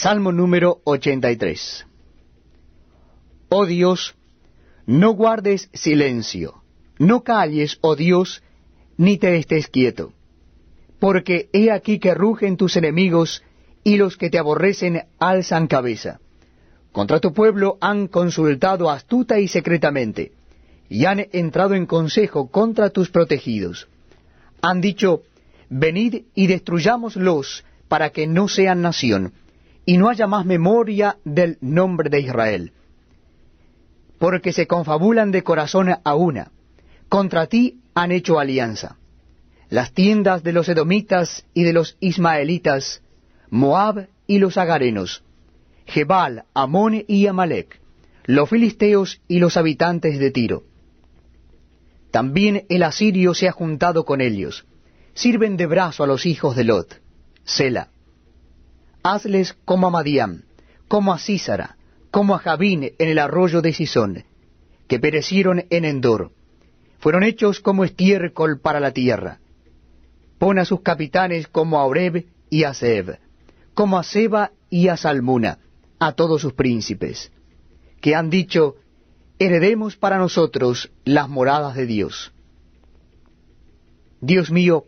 Salmo número 83. Oh Dios, no guardes silencio, no calles, oh Dios, ni te estés quieto, porque he aquí que rugen tus enemigos y los que te aborrecen alzan cabeza. Contra tu pueblo han consultado astuta y secretamente, y han entrado en consejo contra tus protegidos. Han dicho, venid y destruyámoslos para que no sean nación y no haya más memoria del nombre de Israel. Porque se confabulan de corazón a una, contra ti han hecho alianza. Las tiendas de los edomitas y de los ismaelitas, Moab y los agarenos, Jebal, Amón y Amalek, los filisteos y los habitantes de Tiro. También el asirio se ha juntado con ellos, sirven de brazo a los hijos de Lot, Sela hazles como a Madián, como a Císara, como a Jabín en el arroyo de Sisón, que perecieron en Endor. Fueron hechos como estiércol para la tierra. Pon a sus capitanes como a Oreb y a Seb, como a Seba y a Salmuna, a todos sus príncipes, que han dicho, heredemos para nosotros las moradas de Dios. Dios mío,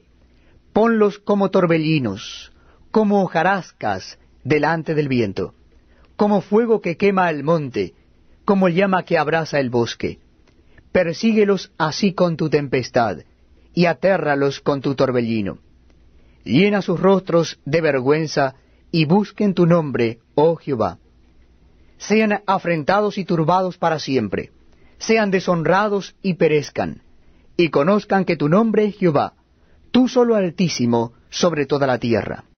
ponlos como torbellinos, como hojarascas delante del viento, como fuego que quema el monte, como llama que abraza el bosque. Persíguelos así con tu tempestad, y atérralos con tu torbellino. Llena sus rostros de vergüenza, y busquen tu nombre, oh Jehová. Sean afrentados y turbados para siempre, sean deshonrados y perezcan, y conozcan que tu nombre es Jehová, tú solo altísimo sobre toda la tierra.